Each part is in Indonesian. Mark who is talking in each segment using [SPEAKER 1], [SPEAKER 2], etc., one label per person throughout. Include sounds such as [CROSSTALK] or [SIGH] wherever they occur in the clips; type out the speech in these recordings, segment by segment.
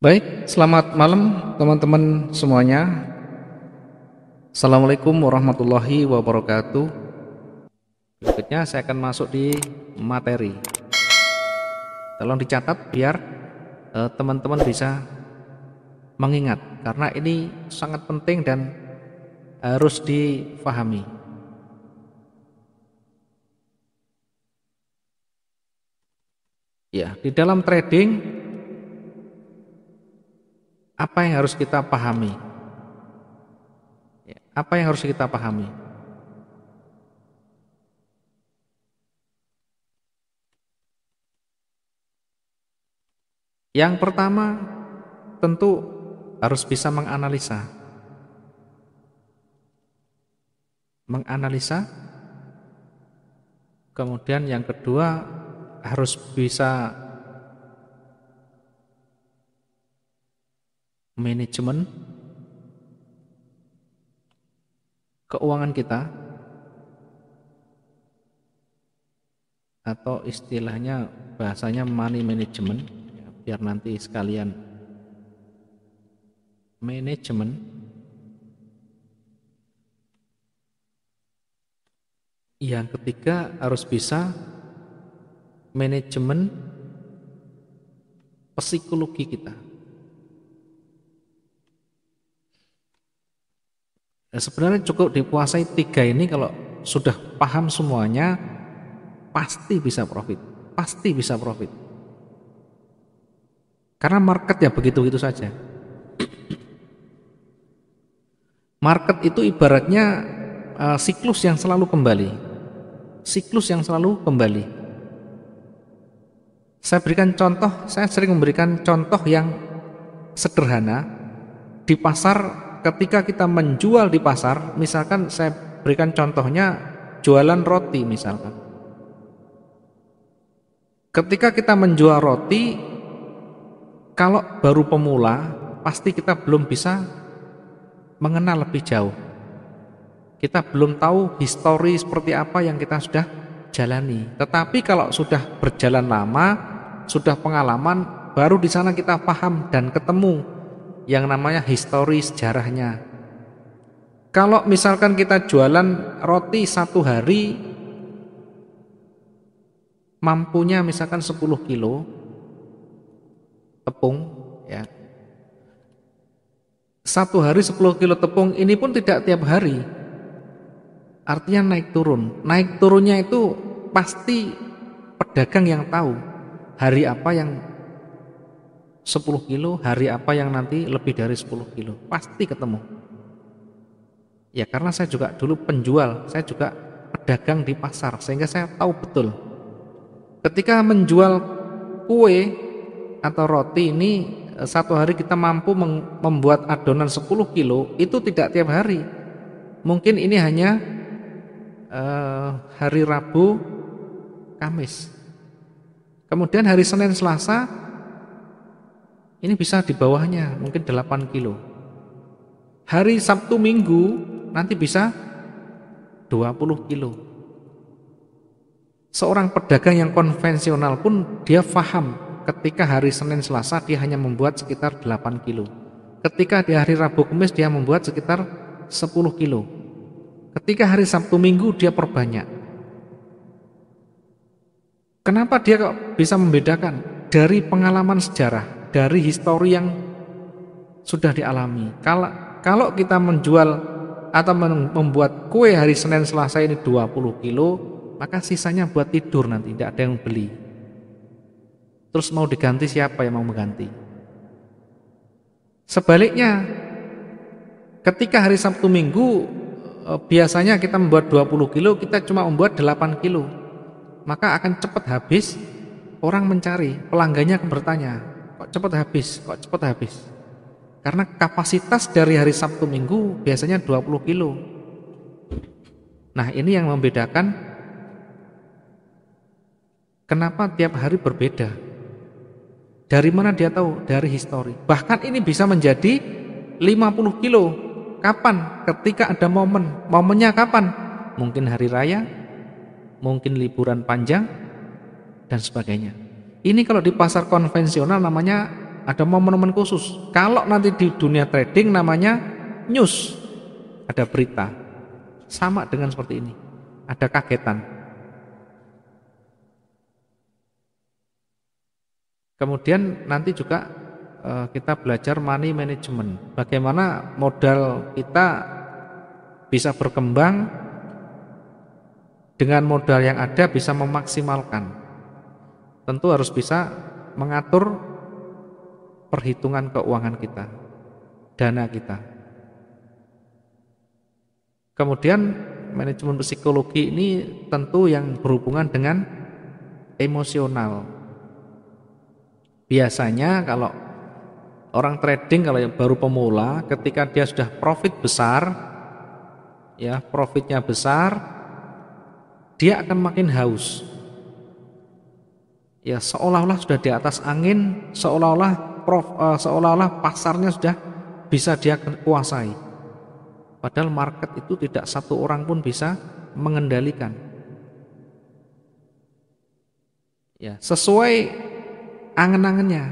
[SPEAKER 1] Baik, selamat malam teman-teman semuanya. Assalamualaikum warahmatullahi wabarakatuh. Berikutnya saya akan masuk di materi. Tolong dicatat biar eh, teman-teman uh, bisa mengingat karena ini sangat penting dan harus difahami. Ya, di dalam trading apa yang harus kita pahami? Ya. Apa yang harus kita pahami? Yang pertama, tentu harus bisa menganalisa. Menganalisa. Kemudian yang kedua, harus bisa manajemen keuangan kita atau istilahnya bahasanya money management ya, biar nanti sekalian manajemen yang ketiga harus bisa manajemen psikologi kita Eh, sebenarnya cukup dipuasai tiga ini kalau sudah paham semuanya pasti bisa profit, pasti bisa profit. Karena market ya begitu itu saja. [CLEARS THROAT] Market itu ibaratnya uh, siklus yang selalu kembali, siklus yang selalu kembali. Saya berikan contoh, saya sering memberikan contoh yang sederhana di pasar ketika kita menjual di pasar, misalkan saya berikan contohnya jualan roti misalkan. Ketika kita menjual roti, kalau baru pemula, pasti kita belum bisa mengenal lebih jauh. Kita belum tahu histori seperti apa yang kita sudah jalani. Tetapi kalau sudah berjalan lama, sudah pengalaman, baru di sana kita paham dan ketemu yang namanya histori sejarahnya. Kalau misalkan kita jualan roti satu hari mampunya misalkan 10 kilo tepung ya. Satu hari 10 kilo tepung ini pun tidak tiap hari. Artinya naik turun. Naik turunnya itu pasti pedagang yang tahu hari apa yang 10 kilo, hari apa yang nanti lebih dari 10 kilo. Pasti ketemu. Ya karena saya juga dulu penjual, saya juga pedagang di pasar, sehingga saya tahu betul. Ketika menjual kue atau roti ini eh, satu hari kita mampu membuat adonan 10 kilo itu tidak tiap hari mungkin ini hanya eh, hari Rabu Kamis kemudian hari Senin Selasa ini bisa di bawahnya, mungkin 8 kilo. Hari Sabtu Minggu nanti bisa 20 kilo. Seorang pedagang yang konvensional pun dia paham ketika hari Senin Selasa dia hanya membuat sekitar 8 kilo. Ketika di hari Rabu Kamis dia membuat sekitar 10 kilo. Ketika hari Sabtu Minggu dia perbanyak. Kenapa dia bisa membedakan dari pengalaman sejarah? dari histori yang sudah dialami. Kalau kalau kita menjual atau membuat kue hari Senin Selasa ini 20 kilo, maka sisanya buat tidur nanti, tidak ada yang beli. Terus mau diganti siapa yang mau mengganti? Sebaliknya, ketika hari Sabtu Minggu eh, biasanya kita membuat 20 kilo, kita cuma membuat 8 kilo. Maka akan cepat habis orang mencari, pelanggannya bertanya, cepat habis, kok cepat habis. Karena kapasitas dari hari Sabtu Minggu biasanya 20 kilo. Nah, ini yang membedakan kenapa tiap hari berbeda. Dari mana dia tahu? Dari histori. Bahkan ini bisa menjadi 50 kilo. Kapan? Ketika ada momen. Momennya kapan? Mungkin hari raya, mungkin liburan panjang, dan sebagainya. Ini kalau di pasar konvensional namanya ada momen-momen khusus. Kalau nanti di dunia trading namanya news. Ada berita. Sama dengan seperti ini. Ada kagetan. Kemudian nanti juga eh, kita belajar money management. Bagaimana modal kita bisa berkembang dengan modal yang ada bisa memaksimalkan tentu harus bisa mengatur perhitungan keuangan kita, dana kita. Kemudian manajemen psikologi ini tentu yang berhubungan dengan emosional. Biasanya kalau orang trading kalau yang baru pemula ketika dia sudah profit besar ya profitnya besar dia akan makin haus ya seolah-olah sudah di atas angin, seolah-olah prof, uh, seolah-olah pasarnya sudah bisa dia kuasai. Padahal market itu tidak satu orang pun bisa mengendalikan. Ya, sesuai angan-angannya,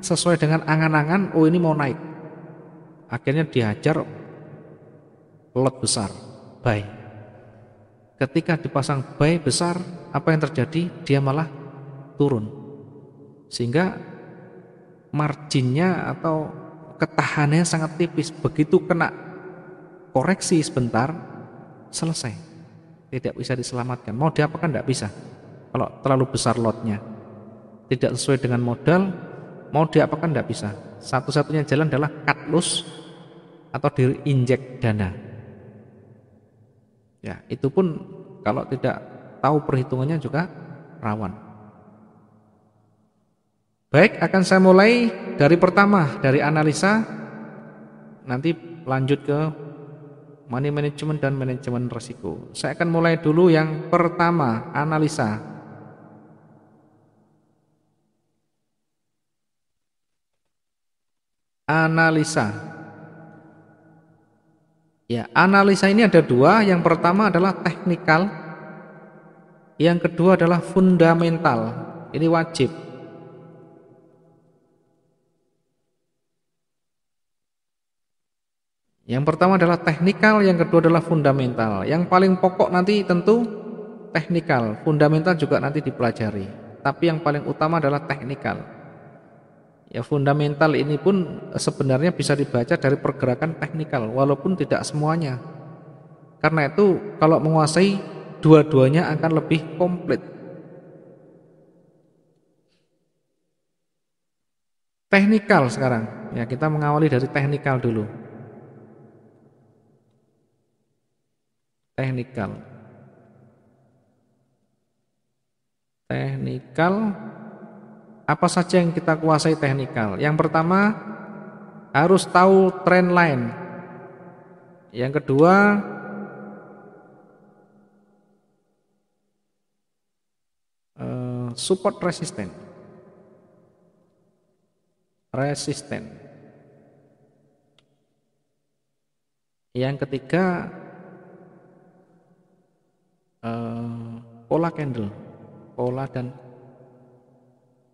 [SPEAKER 1] sesuai dengan angan-angan, oh ini mau naik. Akhirnya dihajar lot besar, buy. Ketika dipasang buy besar, apa yang terjadi? Dia malah turun sehingga marginnya atau ketahannya sangat tipis begitu kena koreksi sebentar selesai tidak bisa diselamatkan mau diapakan tidak bisa kalau terlalu besar lotnya tidak sesuai dengan modal mau diapakan tidak bisa satu-satunya jalan adalah cut loss atau diinjek dana ya itu pun kalau tidak tahu perhitungannya juga rawan Baik, akan saya mulai dari pertama, dari analisa, nanti lanjut ke money management dan manajemen risiko. Saya akan mulai dulu yang pertama, analisa. Analisa. Ya, analisa ini ada dua. Yang pertama adalah teknikal, yang kedua adalah fundamental. Ini wajib Yang pertama adalah teknikal, yang kedua adalah fundamental. Yang paling pokok nanti tentu teknikal, fundamental juga nanti dipelajari. Tapi yang paling utama adalah teknikal. Ya fundamental ini pun sebenarnya bisa dibaca dari pergerakan teknikal, walaupun tidak semuanya. Karena itu kalau menguasai dua-duanya akan lebih komplit. Teknikal sekarang, ya kita mengawali dari teknikal dulu. technical technical apa saja yang kita kuasai teknikal? yang pertama harus tahu trend line yang kedua eh, support resisten resisten yang ketiga pola eh, candle, pola dan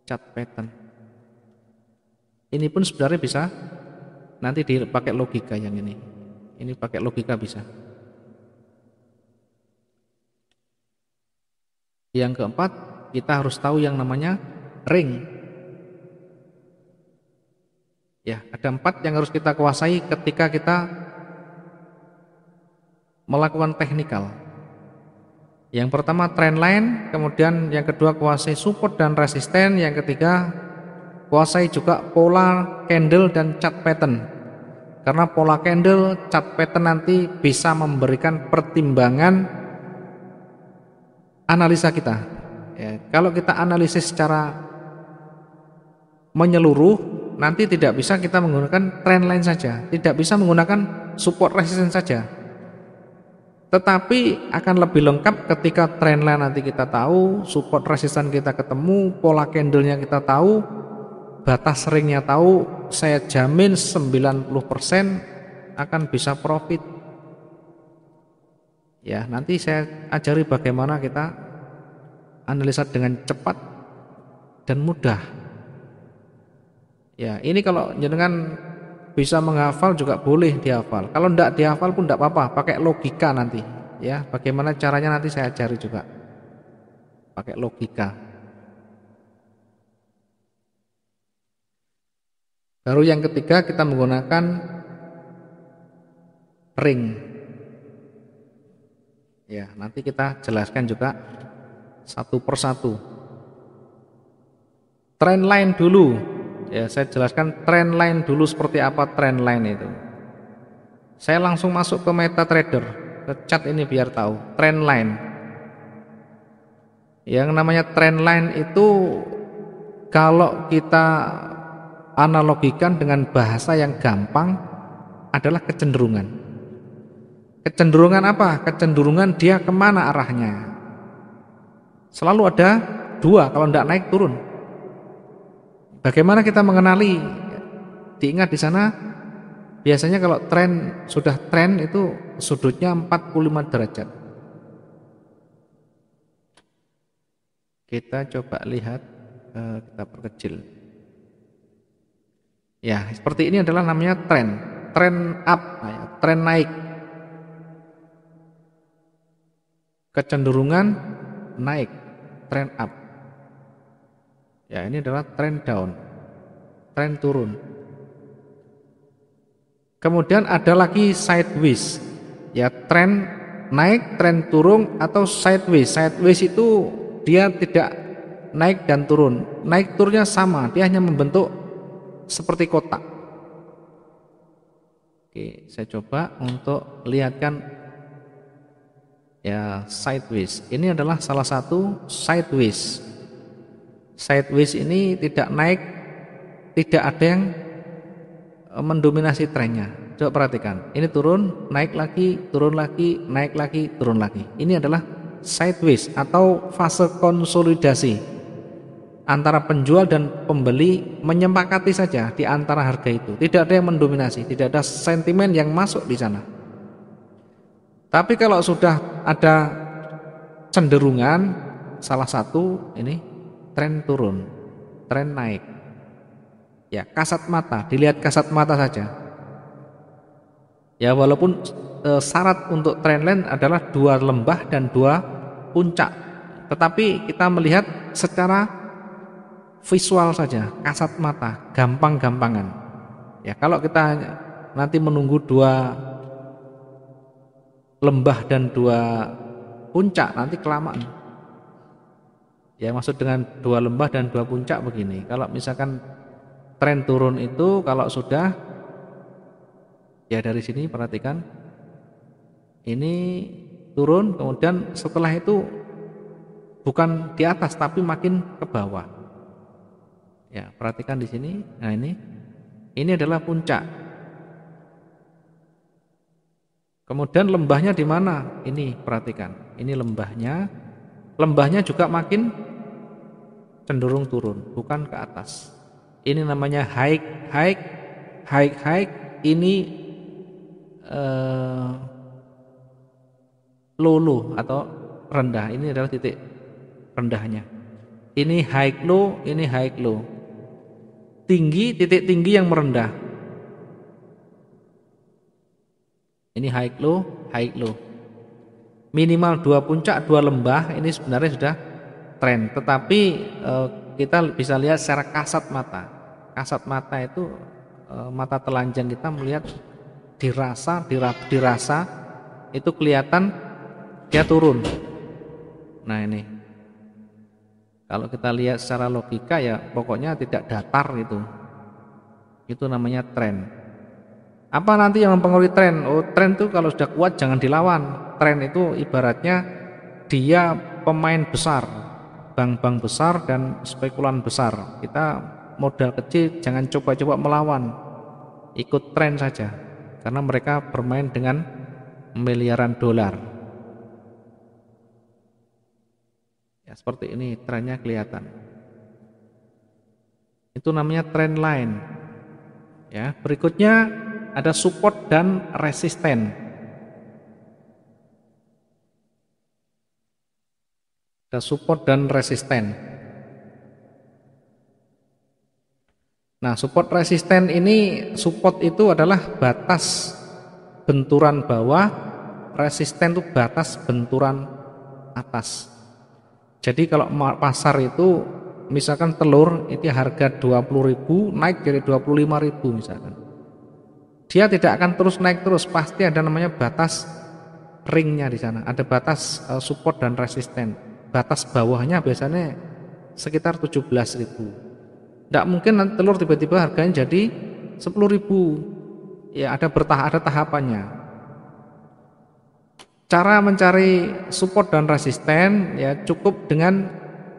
[SPEAKER 1] cat pattern. Ini pun sebenarnya bisa nanti dipakai logika yang ini. Ini pakai logika bisa. Yang keempat, kita harus tahu yang namanya ring. Ya, ada empat yang harus kita kuasai ketika kita melakukan teknikal. Yang pertama trendline, kemudian yang kedua kuasai support dan resisten, yang ketiga kuasai juga pola candle dan chart pattern. Karena pola candle, chart pattern nanti bisa memberikan pertimbangan analisa kita. Ya, kalau kita analisis secara menyeluruh, nanti tidak bisa kita menggunakan trendline saja, tidak bisa menggunakan support resisten saja tetapi akan lebih lengkap ketika trendline nanti kita tahu, support resisten kita ketemu, pola candlenya kita tahu, batas ringnya tahu, saya jamin 90% akan bisa profit. Ya, nanti saya ajari bagaimana kita analisa dengan cepat dan mudah. Ya, ini kalau jenengan bisa menghafal juga boleh dihafal kalau tidak dihafal pun tidak apa-apa pakai logika nanti ya bagaimana caranya nanti saya ajari juga pakai logika Baru yang ketiga kita menggunakan ring. Ya, nanti kita jelaskan juga satu persatu. Trendline dulu ya saya jelaskan trend line dulu seperti apa trend line itu. Saya langsung masuk ke meta trader ke chat ini biar tahu trend line. Yang namanya trend line itu kalau kita analogikan dengan bahasa yang gampang adalah kecenderungan. Kecenderungan apa? Kecenderungan dia kemana arahnya. Selalu ada dua, kalau tidak naik turun. Bagaimana kita mengenali? Diingat di sana biasanya kalau tren sudah tren itu sudutnya 45 derajat. Kita coba lihat eh, kita perkecil. Ya, seperti ini adalah namanya tren. Tren up, nah ya, tren naik. Kecenderungan naik, tren up. Ya, ini adalah trend down. Trend turun. Kemudian ada lagi sideways. Ya, trend naik, trend turun atau sideways. Sideways itu dia tidak naik dan turun. Naik turunnya sama, dia hanya membentuk seperti kotak. Oke, saya coba untuk lihatkan ya sideways. Ini adalah salah satu sideways sideways ini tidak naik, tidak ada yang e, mendominasi trennya. Coba perhatikan, ini turun, naik lagi, turun lagi, naik lagi, turun lagi. Ini adalah sideways atau fase konsolidasi antara penjual dan pembeli menyepakati saja di antara harga itu. Tidak ada yang mendominasi, tidak ada sentimen yang masuk di sana. Tapi kalau sudah ada cenderungan salah satu ini tren turun, tren naik. Ya, kasat mata, dilihat kasat mata saja. Ya, walaupun e, syarat untuk trend line adalah dua lembah dan dua puncak. Tetapi kita melihat secara visual saja, kasat mata, gampang-gampangan. Ya, kalau kita nanti menunggu dua lembah dan dua puncak nanti kelamaan Ya maksud dengan dua lembah dan dua puncak begini. Kalau misalkan tren turun itu kalau sudah ya dari sini perhatikan ini turun kemudian setelah itu bukan di atas tapi makin ke bawah. Ya, perhatikan di sini. Nah, ini ini adalah puncak. Kemudian lembahnya di mana? Ini perhatikan. Ini lembahnya. Lembahnya juga makin cenderung turun, bukan ke atas. Ini namanya high high high high ini low eh, low atau rendah. Ini adalah titik rendahnya. Ini high low, ini high low. Tinggi titik tinggi yang merendah. Ini high low, high low. Minimal dua puncak, dua lembah ini sebenarnya sudah tren, tetapi uh, kita bisa lihat secara kasat mata. Kasat mata itu uh, mata telanjang kita melihat dirasa, dirap, dirasa itu kelihatan dia turun. Nah ini, kalau kita lihat secara logika ya pokoknya tidak datar itu. Itu namanya tren. Apa nanti yang mempengaruhi tren? Oh, tren itu kalau sudah kuat jangan dilawan. Tren itu ibaratnya dia pemain besar bank-bank besar dan spekulan besar. Kita modal kecil jangan coba-coba melawan. Ikut tren saja karena mereka bermain dengan miliaran dolar. Ya, seperti ini trennya kelihatan. Itu namanya trend line. Ya, berikutnya ada support dan resisten. Ada support dan resisten. Nah, support resisten ini support itu adalah batas benturan bawah, resisten itu batas benturan atas. Jadi kalau pasar itu misalkan telur itu harga 20.000 naik jadi 25.000 misalkan. Dia tidak akan terus naik terus, pasti ada namanya batas ringnya di sana, ada batas eh, support dan resisten batas bawahnya biasanya sekitar 17.000. Tidak mungkin nanti telur tiba-tiba harganya jadi 10.000. Ya ada bertahap ada tahapannya. Cara mencari support dan resisten ya cukup dengan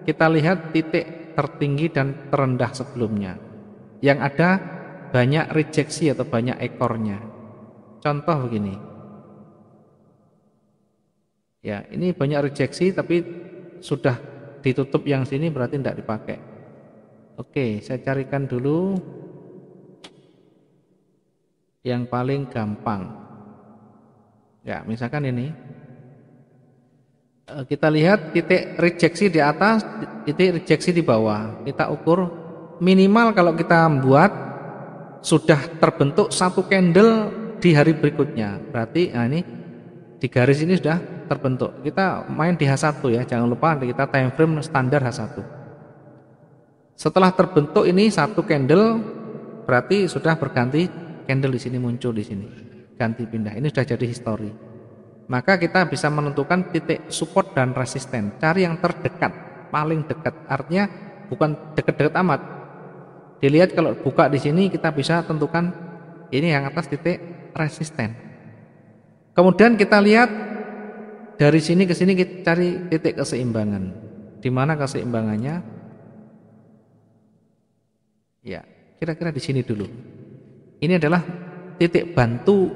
[SPEAKER 1] kita lihat titik tertinggi dan terendah sebelumnya. Yang ada banyak rejeksi atau banyak ekornya. Contoh begini. Ya, ini banyak rejeksi tapi sudah ditutup yang sini berarti tidak dipakai oke saya carikan dulu yang paling gampang ya misalkan ini eh, kita lihat titik rejeksi di atas titik rejeksi di bawah kita ukur minimal kalau kita buat sudah terbentuk satu candle di hari berikutnya berarti nah ini di garis ini sudah terbentuk. Kita main di H1 ya, jangan lupa kita time frame standar H1. Setelah terbentuk ini satu candle berarti sudah berganti candle di sini muncul di sini. Ganti pindah. Ini sudah jadi history. Maka kita bisa menentukan titik support dan resisten. Cari yang terdekat, paling dekat. Artinya bukan dekat-dekat amat. Dilihat kalau buka di sini kita bisa tentukan ini yang atas titik resisten. Kemudian kita lihat dari sini ke sini kita cari titik keseimbangan. Di mana keseimbangannya? Ya, kira-kira di sini dulu. Ini adalah titik bantu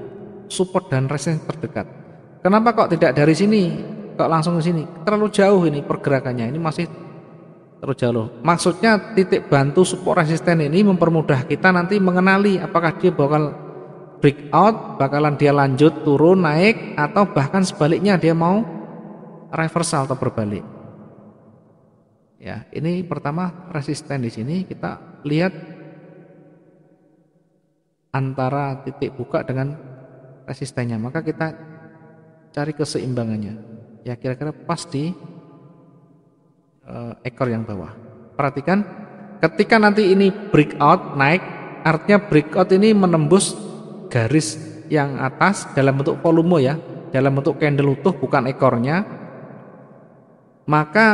[SPEAKER 1] support dan resisten terdekat. Kenapa kok tidak dari sini? Kok langsung ke sini? Terlalu jauh ini pergerakannya. Ini masih terlalu jauh. Maksudnya titik bantu support resisten ini mempermudah kita nanti mengenali apakah dia bakal break out bakalan dia lanjut turun naik atau bahkan sebaliknya dia mau reversal atau berbalik. Ya, ini pertama resisten di sini kita lihat antara titik buka dengan resistennya. Maka kita cari keseimbangannya. Ya, kira-kira pas di uh, ekor yang bawah. Perhatikan ketika nanti ini breakout naik, artinya breakout ini menembus garis yang atas dalam bentuk volume ya, dalam bentuk candle utuh bukan ekornya, maka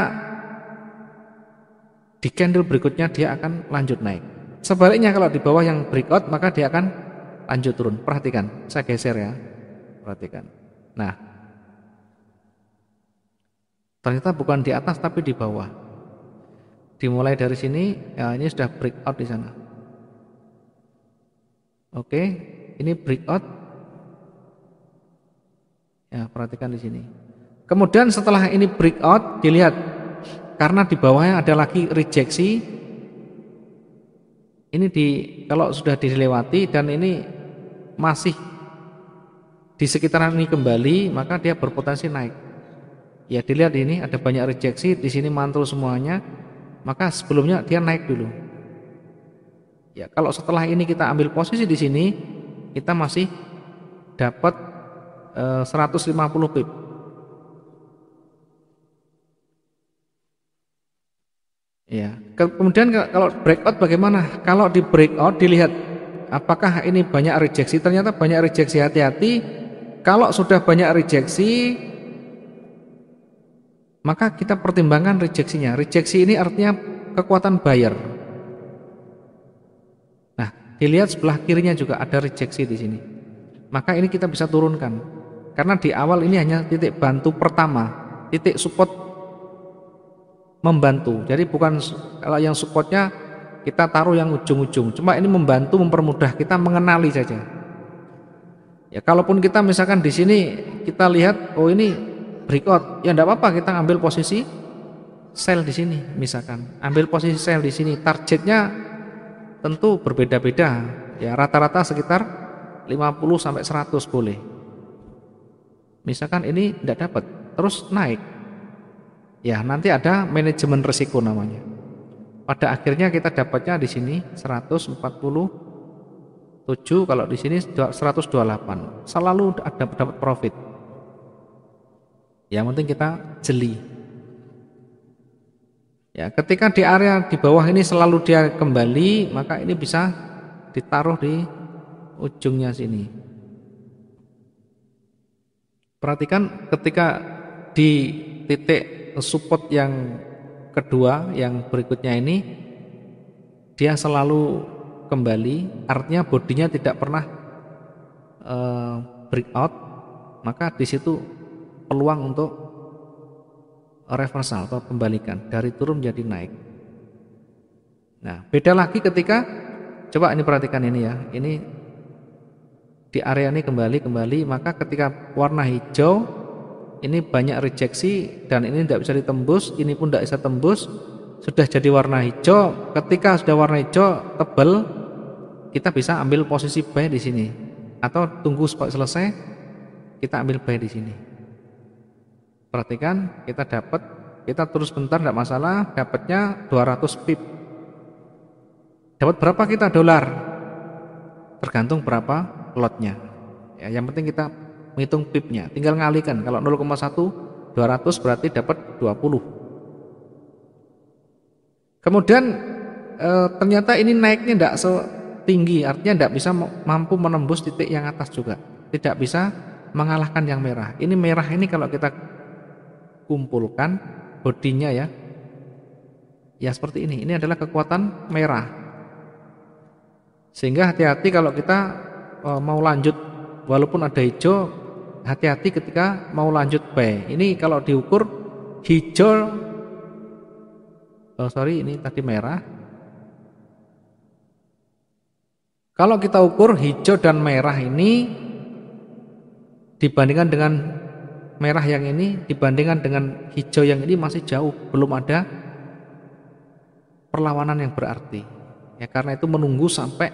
[SPEAKER 1] di candle berikutnya dia akan lanjut naik. Sebaliknya kalau di bawah yang breakout maka dia akan lanjut turun. Perhatikan, saya geser ya. Perhatikan. Nah, ternyata bukan di atas tapi di bawah. Dimulai dari sini, ya ini sudah breakout di sana. Oke, ini breakout. Ya, perhatikan di sini. Kemudian setelah ini breakout, dilihat karena di bawahnya ada lagi rejeksi. Ini di kalau sudah dilewati dan ini masih di sekitaran ini kembali, maka dia berpotensi naik. Ya, dilihat ini ada banyak rejeksi, di sini mantul semuanya, maka sebelumnya dia naik dulu. Ya, kalau setelah ini kita ambil posisi di sini, kita masih dapat e, 150 pip. Ya, kemudian kalau breakout bagaimana? Kalau di breakout dilihat apakah ini banyak rejeksi? Ternyata banyak rejeksi, hati-hati. Kalau sudah banyak rejeksi, maka kita pertimbangkan rejeksinya. Rejeksi ini artinya kekuatan buyer. Dilihat sebelah kirinya juga ada rejeksi di sini. Maka ini kita bisa turunkan. Karena di awal ini hanya titik bantu pertama, titik support membantu. Jadi bukan kalau yang supportnya kita taruh yang ujung-ujung. Cuma ini membantu mempermudah kita mengenali saja. Ya kalaupun kita misalkan di sini kita lihat oh ini breakout, ya tidak apa-apa kita ambil posisi sell di sini misalkan. Ambil posisi sell di sini. Targetnya tentu berbeda-beda. Ya, rata-rata sekitar 50 sampai 100 boleh. Misalkan ini tidak dapat, terus naik. Ya, nanti ada manajemen resiko namanya. Pada akhirnya kita dapatnya di sini 147 kalau di sini 128. Selalu ada dapat profit. Yang penting kita jeli Ya, ketika di area di bawah ini selalu dia kembali, maka ini bisa ditaruh di ujungnya sini. Perhatikan ketika di titik support yang kedua yang berikutnya ini dia selalu kembali, artinya bodinya tidak pernah uh, break out, maka di situ peluang untuk reversal atau pembalikan dari turun menjadi naik. Nah, beda lagi ketika coba ini perhatikan ini ya. Ini di area ini kembali kembali maka ketika warna hijau ini banyak rejeksi dan ini tidak bisa ditembus, ini pun tidak bisa tembus. Sudah jadi warna hijau, ketika sudah warna hijau tebal kita bisa ambil posisi buy di sini atau tunggu spot selesai kita ambil buy di sini. Perhatikan, kita dapat, kita terus bentar tidak masalah, dapatnya 200 pip. Dapat berapa kita dolar? Tergantung berapa lotnya. Ya, yang penting kita menghitung pipnya, tinggal ngalikan. Kalau 0,1 200 berarti dapat 20. Kemudian e, ternyata ini naiknya tidak setinggi, artinya tidak bisa mampu menembus titik yang atas juga. Tidak bisa mengalahkan yang merah. Ini merah ini kalau kita kumpulkan bodinya ya. Ya seperti ini. Ini adalah kekuatan merah. Sehingga hati-hati kalau kita e, mau lanjut walaupun ada hijau, hati-hati ketika mau lanjut B. Ini kalau diukur hijau oh sorry ini tadi merah. Kalau kita ukur hijau dan merah ini dibandingkan dengan merah yang ini dibandingkan dengan hijau yang ini masih jauh, belum ada perlawanan yang berarti. Ya karena itu menunggu sampai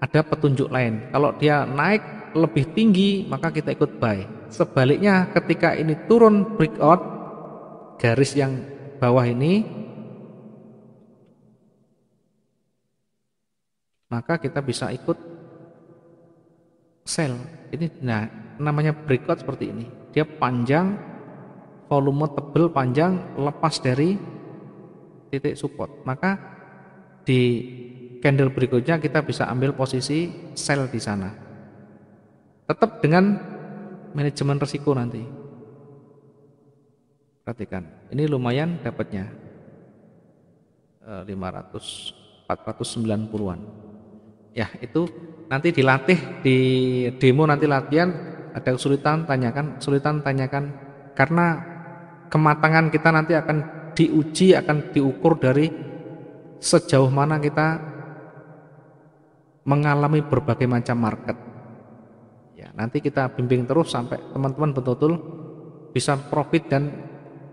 [SPEAKER 1] ada petunjuk lain. Kalau dia naik lebih tinggi, maka kita ikut buy. Sebaliknya ketika ini turun breakout garis yang bawah ini maka kita bisa ikut sell. Ini nah, namanya breakout seperti ini dia panjang volume tebel panjang lepas dari titik support maka di candle berikutnya kita bisa ambil posisi sell di sana tetap dengan manajemen risiko nanti perhatikan ini lumayan dapatnya 500 eh, 490-an ya itu nanti dilatih di demo nanti latihan ada kesulitan tanyakan, kesulitan tanyakan karena kematangan kita nanti akan diuji, akan diukur dari sejauh mana kita mengalami berbagai macam market. Ya, nanti kita bimbing terus sampai teman-teman betul-betul bisa profit dan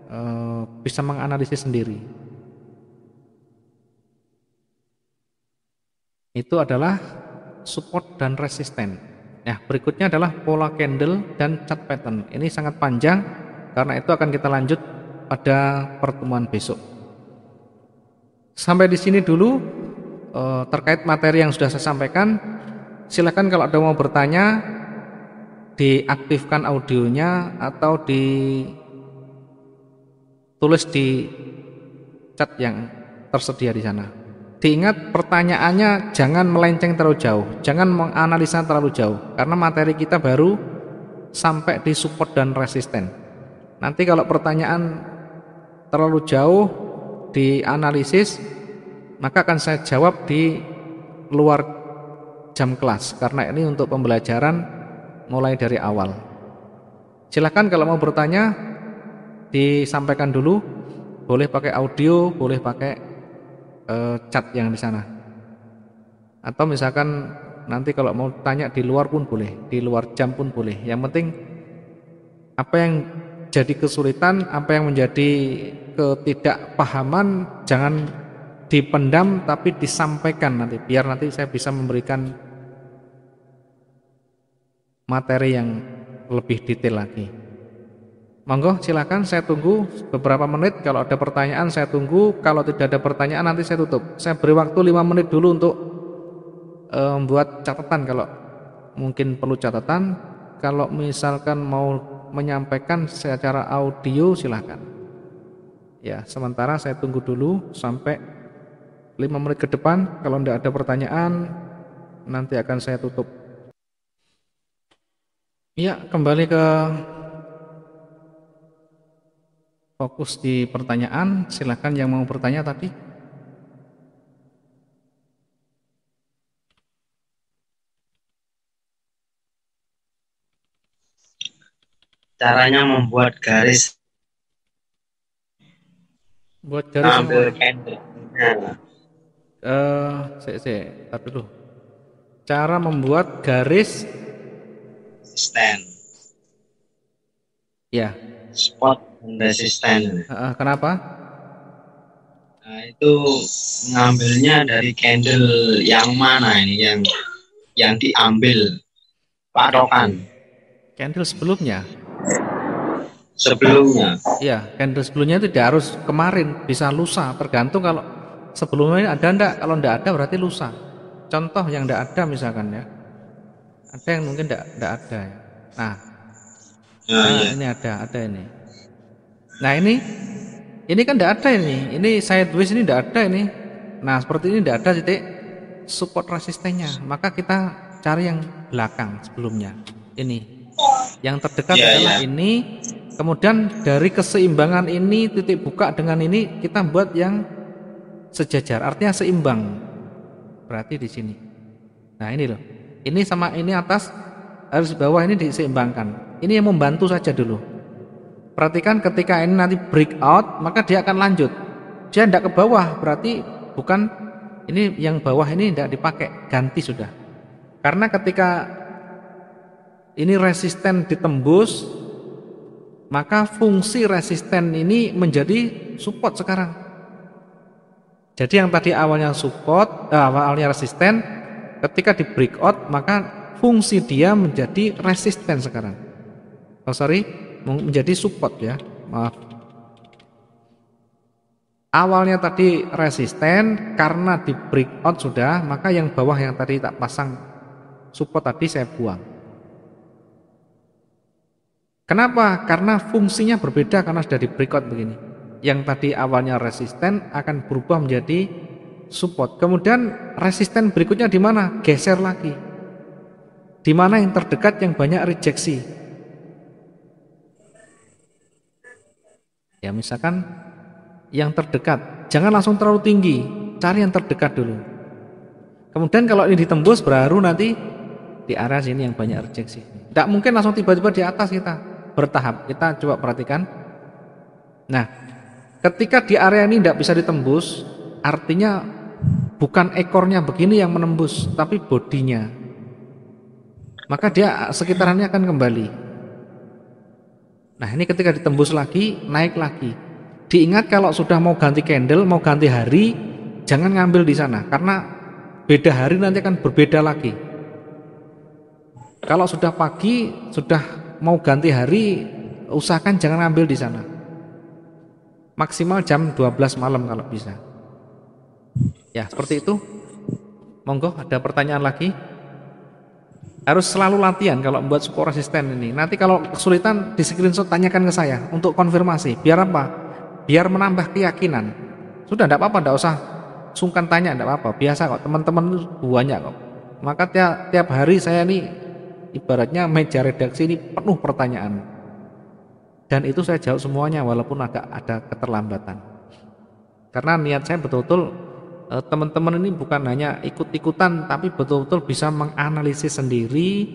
[SPEAKER 1] e, bisa menganalisis sendiri. Itu adalah support dan resisten. Ya, berikutnya adalah pola candle dan cat pattern. Ini sangat panjang karena itu akan kita lanjut pada pertemuan besok. Sampai di sini dulu eh, terkait materi yang sudah saya sampaikan. Silakan kalau ada mau bertanya diaktifkan audionya atau ditulis di chat yang tersedia di sana diingat pertanyaannya jangan melenceng terlalu jauh, jangan menganalisa terlalu jauh karena materi kita baru sampai di support dan resisten. Nanti kalau pertanyaan terlalu jauh di analisis maka akan saya jawab di luar jam kelas karena ini untuk pembelajaran mulai dari awal. Silahkan kalau mau bertanya disampaikan dulu, boleh pakai audio, boleh pakai Eh, cat yang di sana. Atau misalkan nanti kalau mau tanya di luar pun boleh, di luar jam pun boleh. Yang penting apa yang jadi kesulitan, apa yang menjadi ketidakpahaman jangan dipendam tapi disampaikan nanti biar nanti saya bisa memberikan materi yang lebih detail lagi. Monggo silakan saya tunggu beberapa menit kalau ada pertanyaan saya tunggu kalau tidak ada pertanyaan nanti saya tutup saya beri waktu 5 menit dulu untuk membuat eh, membuat catatan kalau mungkin perlu catatan kalau misalkan mau menyampaikan secara audio silakan ya sementara saya tunggu dulu sampai 5 menit ke depan kalau tidak ada pertanyaan nanti akan saya tutup ya kembali ke fokus di pertanyaan, silahkan yang mau bertanya tapi Caranya membuat garis. Buat garis. Ambil pendek. Uh, saya, saya, tapi dulu. Cara membuat garis stand. Ya, spot resisten. Uh, kenapa? Nah, itu ngambilnya dari candle yang mana ini yang yang diambil Pak Candle sebelumnya? Sebelumnya. Iya, candle sebelumnya itu tidak harus kemarin, bisa lusa, tergantung kalau sebelumnya ada enggak, kalau enggak ada berarti lusa. Contoh yang enggak ada misalkan ya. Ada yang mungkin enggak, ada ya. Nah, nah, ya. ini ada ada ini nah ini ini kan tidak ada ini ini saya tulis ini tidak ada ini nah seperti ini tidak ada titik support resistennya maka kita cari yang belakang sebelumnya ini yang terdekat ya, adalah ya. ini kemudian dari keseimbangan ini titik buka dengan ini kita buat yang sejajar artinya seimbang berarti di sini nah ini loh ini sama ini atas harus bawah ini diseimbangkan ini yang membantu saja dulu. Perhatikan ketika ini nanti break out, maka dia akan lanjut. Dia tidak ke bawah, berarti bukan ini yang bawah ini tidak dipakai, ganti sudah. Karena ketika ini resisten ditembus, maka fungsi resisten ini menjadi support sekarang. Jadi yang tadi awalnya support, eh, awalnya resisten, ketika di break out maka fungsi dia menjadi resisten sekarang oh sorry menjadi support ya maaf awalnya tadi resisten karena di breakout sudah maka yang bawah yang tadi tak pasang support tadi saya buang kenapa karena fungsinya berbeda karena sudah di breakout begini yang tadi awalnya resisten akan berubah menjadi support kemudian resisten berikutnya di mana geser lagi di mana yang terdekat yang banyak rejeksi Ya misalkan yang terdekat, jangan langsung terlalu tinggi, cari yang terdekat dulu. Kemudian kalau ini ditembus baru nanti di area sini yang banyak rejeksi. Tidak mungkin langsung tiba-tiba di atas kita bertahap. Kita coba perhatikan. Nah, ketika di area ini tidak bisa ditembus, artinya bukan ekornya begini yang menembus, tapi bodinya. Maka dia sekitarannya akan kembali. Nah ini ketika ditembus lagi, naik lagi. Diingat kalau sudah mau ganti candle, mau ganti hari, jangan ngambil di sana karena beda hari nanti akan berbeda lagi. Kalau sudah pagi, sudah mau ganti hari, usahakan jangan ngambil di sana. Maksimal jam 12 malam kalau bisa. Ya, seperti itu. Monggo ada pertanyaan lagi? Harus selalu latihan kalau membuat skor resisten ini. Nanti kalau kesulitan di screenshot tanyakan ke saya untuk konfirmasi. Biar apa? Biar menambah keyakinan. Sudah tidak apa-apa, tidak usah sungkan tanya, tidak apa-apa. Biasa kok, teman-teman banyak kok. Maka tiap, tiap hari saya ini ibaratnya meja redaksi ini penuh pertanyaan. Dan itu saya jawab semuanya walaupun agak ada keterlambatan. Karena niat saya betul-betul Eh, teman-teman ini bukan hanya ikut-ikutan tapi betul-betul bisa menganalisis sendiri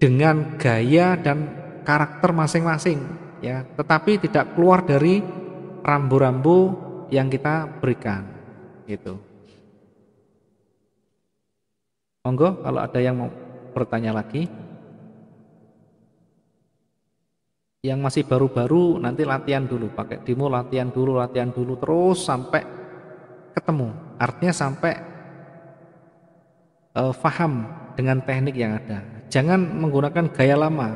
[SPEAKER 1] dengan gaya dan karakter masing-masing ya tetapi tidak keluar dari rambu-rambu yang kita berikan gitu monggo kalau ada yang mau bertanya lagi yang masih baru-baru nanti latihan dulu pakai demo latihan dulu latihan dulu terus sampai ketemu. Artinya sampai uh, faham dengan teknik yang ada. Jangan menggunakan gaya lama.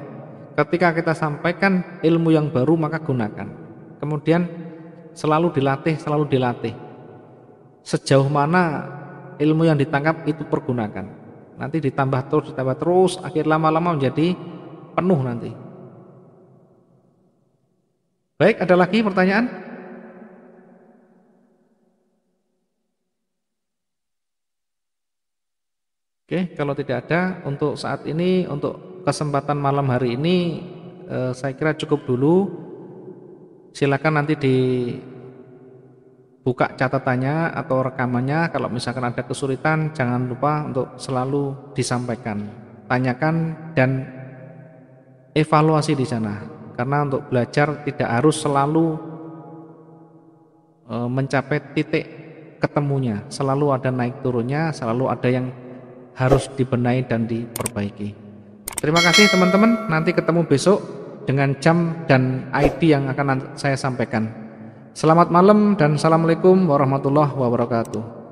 [SPEAKER 1] Ketika kita sampaikan ilmu yang baru maka gunakan. Kemudian selalu dilatih, selalu dilatih. Sejauh mana ilmu yang ditangkap itu pergunakan. Nanti ditambah terus, ditambah terus, akhir lama-lama menjadi penuh nanti. Baik, ada lagi pertanyaan? Oke, kalau tidak ada untuk saat ini untuk kesempatan malam hari ini eh, saya kira cukup dulu. Silakan nanti dibuka catatannya atau rekamannya kalau misalkan ada kesulitan jangan lupa untuk selalu disampaikan, tanyakan dan evaluasi di sana. Karena untuk belajar tidak harus selalu eh, mencapai titik ketemunya, selalu ada naik turunnya, selalu ada yang harus dibenahi dan diperbaiki. Terima kasih teman-teman, nanti ketemu besok dengan jam dan ID yang akan saya sampaikan. Selamat malam dan Assalamualaikum warahmatullahi wabarakatuh.